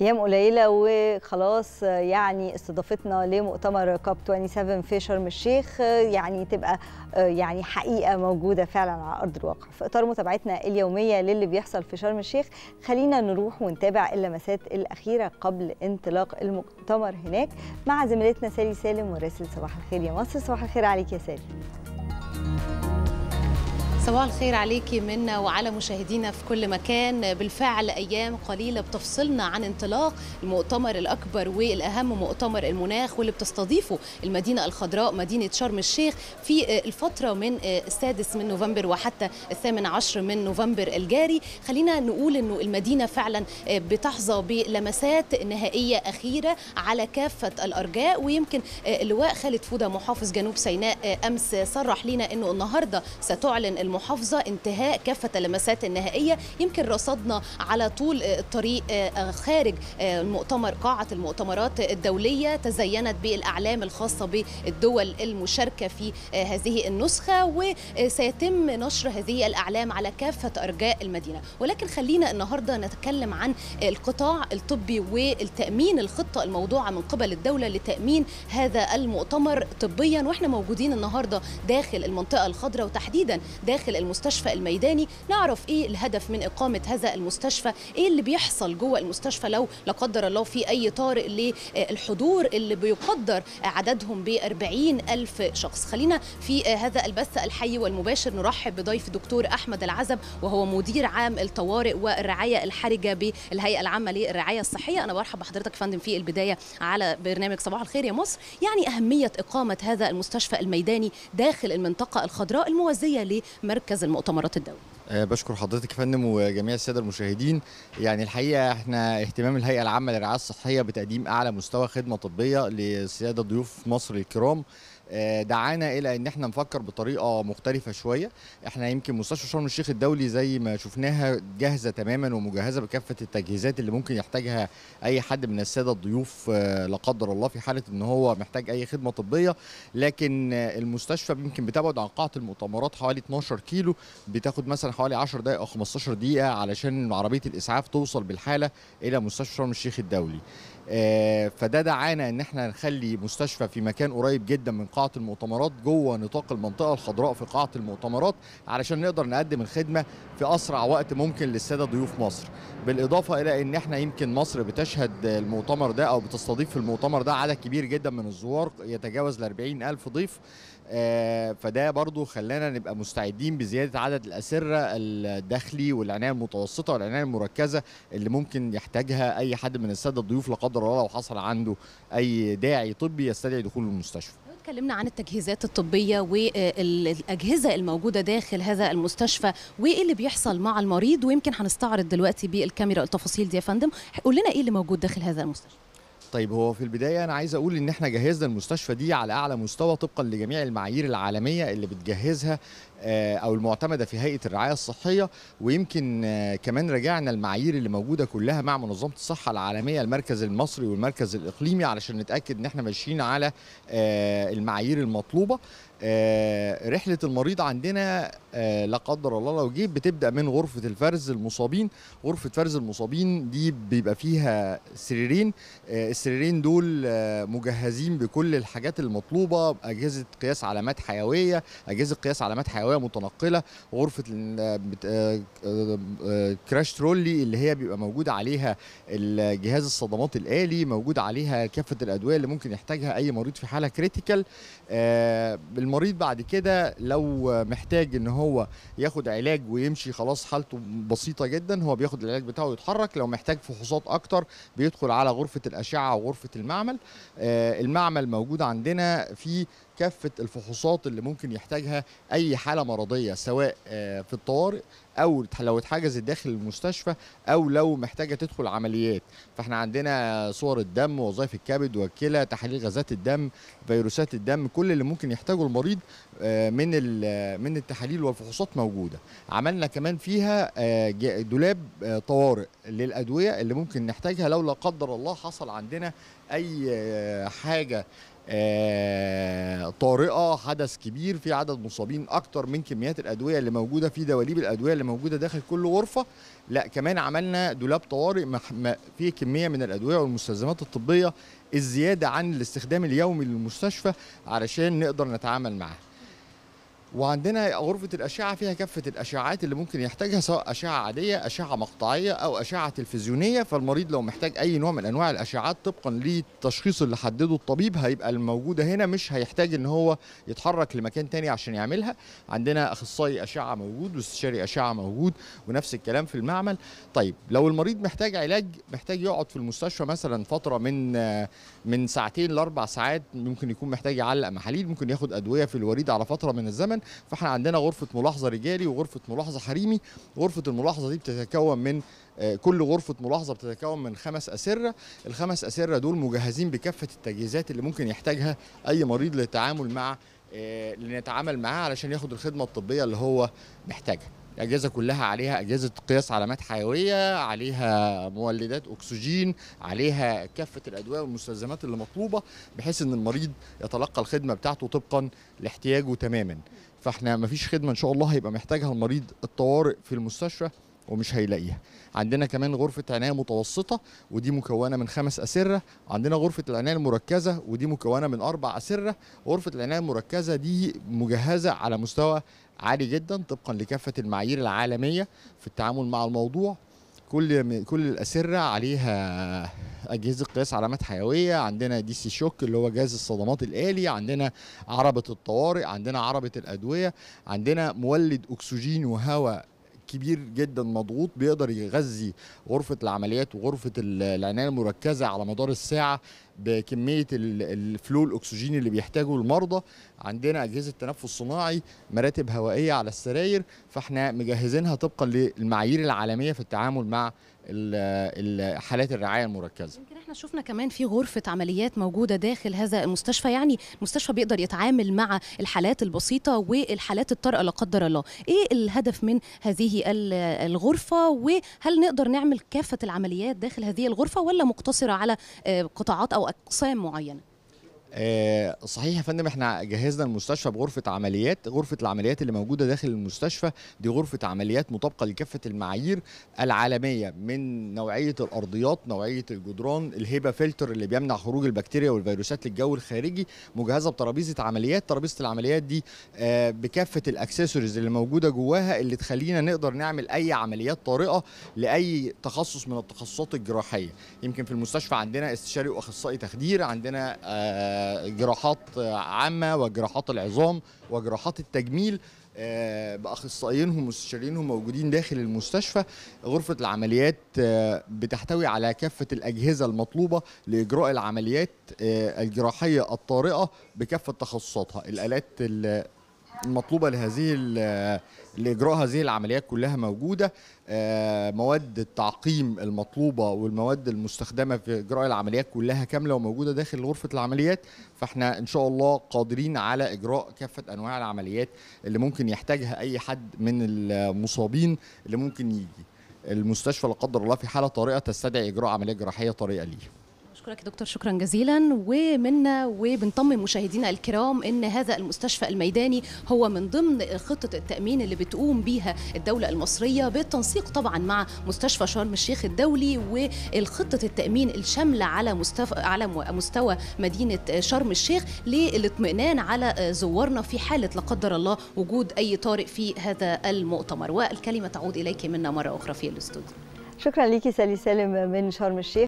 ايام قليله وخلاص يعني استضافتنا لمؤتمر كاب 27 في شرم الشيخ يعني تبقى يعني حقيقه موجوده فعلا على ارض الواقع في اطار متابعتنا اليوميه للي بيحصل في شرم الشيخ خلينا نروح ونتابع اللمسات الاخيره قبل انطلاق المؤتمر هناك مع زميلتنا سالي سالم وراسل صباح الخير يا مصر صباح الخير عليك يا سالي صباح الخير عليكي منا وعلى مشاهدينا في كل مكان بالفعل ايام قليله بتفصلنا عن انطلاق المؤتمر الاكبر والاهم مؤتمر المناخ واللي بتستضيفه المدينه الخضراء مدينه شرم الشيخ في آه، الفتره من آه، السادس من نوفمبر وحتى الثامن عشر من نوفمبر الجاري خلينا نقول انه المدينه فعلا آه، بتحظى بلمسات نهائيه اخيره على كافه الارجاء ويمكن اللواء خالد فوده محافظ جنوب سيناء امس صرح لنا انه النهارده ستعلن المحافظة انتهاء كافة اللمسات النهائية يمكن رصدنا على طول آه، الطريق آه، آه، خارج المؤتمر قاعة المؤتمرات الدولية تزينت بالأعلام الخاصة بالدول المشاركة في هذه النسخة وسيتم نشر هذه الأعلام على كافة أرجاء المدينة ولكن خلينا النهاردة نتكلم عن القطاع الطبي والتأمين الخطة الموضوعة من قبل الدولة لتأمين هذا المؤتمر طبيا واحنا موجودين النهاردة داخل المنطقة الخضراء وتحديدا داخل داخل المستشفى الميداني نعرف ايه الهدف من اقامه هذا المستشفى ايه اللي بيحصل جوه المستشفى لو لا قدر الله في اي طارئ للحضور اللي بيقدر عددهم ب الف شخص خلينا في هذا البث الحي والمباشر نرحب بضيف دكتور احمد العزب وهو مدير عام الطوارئ والرعايه الحرجه بالهيئه العامه للرعايه الصحيه انا برحب بحضرتك يا فندم في البدايه على برنامج صباح الخير يا مصر يعني اهميه اقامه هذا المستشفى الميداني داخل المنطقه الخضراء الموازيه لمركز مركز المؤتمرات الدولي آه، بشكر حضرتك يا فندم وجميع الساده المشاهدين يعني الحقيقه احنا اهتمام الهيئه العامه للرعايه الصحيه بتقديم اعلى مستوى خدمه طبيه للساده ضيوف مصر الكرام آه، دعانا الى ان احنا نفكر بطريقه مختلفه شويه احنا يمكن مستشفى شرم الشيخ الدولي زي ما شفناها جاهزه تماما ومجهزه بكافه التجهيزات اللي ممكن يحتاجها اي حد من الساده الضيوف آه، لا قدر الله في حاله ان هو محتاج اي خدمه طبيه لكن المستشفى يمكن بتبعد عن قاعه المؤتمرات حوالي 12 كيلو بتاخد مثلا حوالي 10 دقائق او 15 دقيقه علشان عربيه الاسعاف توصل بالحاله الى مستشفى شرم الشيخ الدولي آه، فده دعانا ان احنا نخلي مستشفى في مكان قريب جدا من قاعه المؤتمرات جوه نطاق المنطقه الخضراء في قاعه المؤتمرات علشان نقدر نقدم الخدمه في اسرع وقت ممكن للساده ضيوف مصر بالاضافه الى ان احنا يمكن مصر بتشهد المؤتمر ده او بتستضيف في المؤتمر ده عدد كبير جدا من الزوار يتجاوز ال الف ضيف آه، فده برضو خلانا نبقى مستعدين بزياده عدد الاسره الداخلي والعنايه المتوسطه والعنايه المركزه اللي ممكن يحتاجها اي حد من الساده الضيوف لقد قدر الله لو حصل عنده اي داعي طبي يستدعي دخوله المستشفى اتكلمنا عن التجهيزات الطبية والأجهزة الموجودة داخل هذا المستشفى وإيه اللي بيحصل مع المريض ويمكن هنستعرض دلوقتي بالكاميرا التفاصيل دي يا فندم قول لنا إيه اللي موجود داخل هذا المستشفى طيب هو في البدايه انا عايز اقول ان احنا جهزنا المستشفى دي على اعلى مستوى طبقا لجميع المعايير العالميه اللي بتجهزها آه، او المعتمده في هيئه الرعايه الصحيه ويمكن آه، كمان راجعنا المعايير اللي موجوده كلها مع منظمه الصحه العالميه المركز المصري والمركز الاقليمي علشان نتاكد ان احنا ماشيين على آه، المعايير المطلوبه آه، رحله المريض عندنا آه، لا قدر الله لو جه بتبدا من غرفه الفرز المصابين غرفه فرز المصابين دي بيبقى فيها سريرين آه، السريرين دول مجهزين بكل الحاجات المطلوبه اجهزه قياس علامات حيويه اجهزه قياس علامات حيويه متنقله غرفه كراش ترولي اللي هي بيبقى موجود عليها جهاز الصدمات الالي موجود عليها كافه الادويه اللي ممكن يحتاجها اي مريض في حاله كريتيكال المريض بعد كده لو محتاج ان هو ياخد علاج ويمشي خلاص حالته بسيطه جدا هو بياخد العلاج بتاعه ويتحرك لو محتاج فحوصات اكتر بيدخل على غرفه الاشعه وغرفه المعمل آه، المعمل موجود عندنا في كافه الفحوصات اللي ممكن يحتاجها اي حاله مرضيه سواء آه، في الطوارئ او لو اتحجزت داخل المستشفى او لو محتاجه تدخل عمليات فاحنا عندنا صور الدم وظائف الكبد والكلى تحاليل غازات الدم فيروسات الدم كل اللي ممكن يحتاجه المريض آه، من آه، من التحاليل والفحوصات موجوده عملنا كمان فيها دولاب طوارئ للادويه اللي ممكن نحتاجها لو لا قدر الله حصل عندنا اي حاجه آه، طارئه حدث كبير في عدد مصابين اكتر من كميات الادويه اللي موجوده في دواليب الادويه اللي موجوده داخل كل غرفه لا كمان عملنا دولاب طوارئ فيه كميه من الادويه والمستلزمات الطبيه الزياده عن الاستخدام اليومي للمستشفى علشان نقدر نتعامل معاها وعندنا غرفة الأشعة فيها كافة الأشعات اللي ممكن يحتاجها سواء أشعة عادية أشعة مقطعية أو أشعة تلفزيونية فالمريض لو محتاج أي نوع من أنواع الأشعات طبقا للتشخيص اللي حدده الطبيب هيبقى الموجودة هنا مش هيحتاج إن هو يتحرك لمكان تاني عشان يعملها عندنا أخصائي أشعة موجود واستشاري أشعة موجود ونفس الكلام في المعمل طيب لو المريض محتاج علاج محتاج يقعد في المستشفى مثلا فترة من من ساعتين لأربع ساعات ممكن يكون محتاج يعلق محاليل ممكن ياخد أدوية في الوريد على فترة من الزمن فاحنا عندنا غرفه ملاحظه رجالي وغرفه ملاحظه حريمي غرفه الملاحظه دي بتتكون من آه، كل غرفة ملاحظة بتتكون من خمس أسرة الخمس أسرة دول مجهزين بكافة التجهيزات اللي ممكن يحتاجها أي مريض للتعامل مع آه، لنتعامل معاه علشان ياخد الخدمة الطبية اللي هو محتاجها الأجهزة كلها عليها أجهزة قياس علامات حيوية عليها مولدات أكسجين عليها كافة الأدوية والمستلزمات اللي مطلوبة بحيث أن المريض يتلقى الخدمة بتاعته طبقا لاحتياجه تماما فاحنا مفيش خدمه ان شاء الله هيبقى محتاجها المريض الطوارئ في المستشفى ومش هيلاقيها عندنا كمان غرفة عناية متوسطة ودي مكونة من خمس أسرة عندنا غرفة العناية المركزة ودي مكونة من أربع أسرة غرفة العناية المركزة دي مجهزة على مستوى عالي جدا طبقا لكافة المعايير العالمية في التعامل مع الموضوع كل كل الأسرة عليها أجهزة قياس علامات حيوية عندنا دي سي شوك اللي هو جهاز الصدمات الآلي عندنا عربة الطوارئ عندنا عربة الأدوية عندنا مولد أكسجين وهواء كبير جدا مضغوط بيقدر يغذي غرفه العمليات وغرفه العنايه المركزه على مدار الساعه بكميه الفلو الاكسجين اللي بيحتاجه المرضى عندنا اجهزه تنفس صناعي مراتب هوائيه على السراير فاحنا مجهزينها طبقا للمعايير العالميه في التعامل مع حالات الرعايه المركزه احنا شفنا كمان في غرفه عمليات موجوده داخل هذا المستشفى يعني المستشفى بيقدر يتعامل مع الحالات البسيطه والحالات الطارئه لا قدر الله ايه الهدف من هذه الغرفه وهل نقدر نعمل كافه العمليات داخل هذه الغرفه ولا مقتصره على آه، قطاعات او اقسام معينه آه، صحيح يا فندم احنا جهزنا المستشفى بغرفه عمليات غرفه العمليات اللي موجوده داخل المستشفى دي غرفه عمليات مطابقه لكافه المعايير العالميه من نوعيه الارضيات نوعيه الجدران الهيبا فلتر اللي بيمنع خروج البكتيريا والفيروسات للجو الخارجي مجهزه بترابيزه عمليات ترابيزه العمليات دي آه، بكافه الاكسسوارز اللي موجوده جواها اللي تخلينا نقدر نعمل اي عمليات طارئه لاي تخصص من التخصصات الجراحيه يمكن في المستشفى عندنا استشاري واخصائي تخدير عندنا آه، جراحات عامه وجراحات العظام وجراحات التجميل آه، باخصائيينهم ومستشارينهم موجودين داخل المستشفى غرفه العمليات آه، بتحتوي على كافه الاجهزه المطلوبه لاجراء العمليات آه، الجراحيه الطارئه بكافه تخصصاتها الالات المطلوبه لهذه لاجراء هذه العمليات كلها موجوده آه، مواد التعقيم المطلوبه والمواد المستخدمه في اجراء العمليات كلها كامله وموجوده داخل غرفه العمليات فاحنا ان شاء الله قادرين على اجراء كافه انواع العمليات اللي ممكن يحتاجها اي حد من المصابين اللي ممكن يجي المستشفى لا قدر الله في حاله طارئه تستدعي اجراء عمليه جراحيه طارئه ليه بشكرك يا دكتور شكرا جزيلا ومنا وبنطمن مشاهدينا الكرام ان هذا المستشفى الميداني هو من ضمن خطه التامين اللي بتقوم بيها الدوله المصريه بالتنسيق طبعا مع مستشفى شرم الشيخ الدولي والخطه التامين الشامله على مستوى على مستوى مدينه شرم الشيخ للاطمئنان على زوارنا في حاله لا قدر الله وجود اي طارئ في هذا المؤتمر والكلمه تعود اليك منا مره اخرى في الاستوديو شكرا ليكي سالي سالم من شرم الشيخ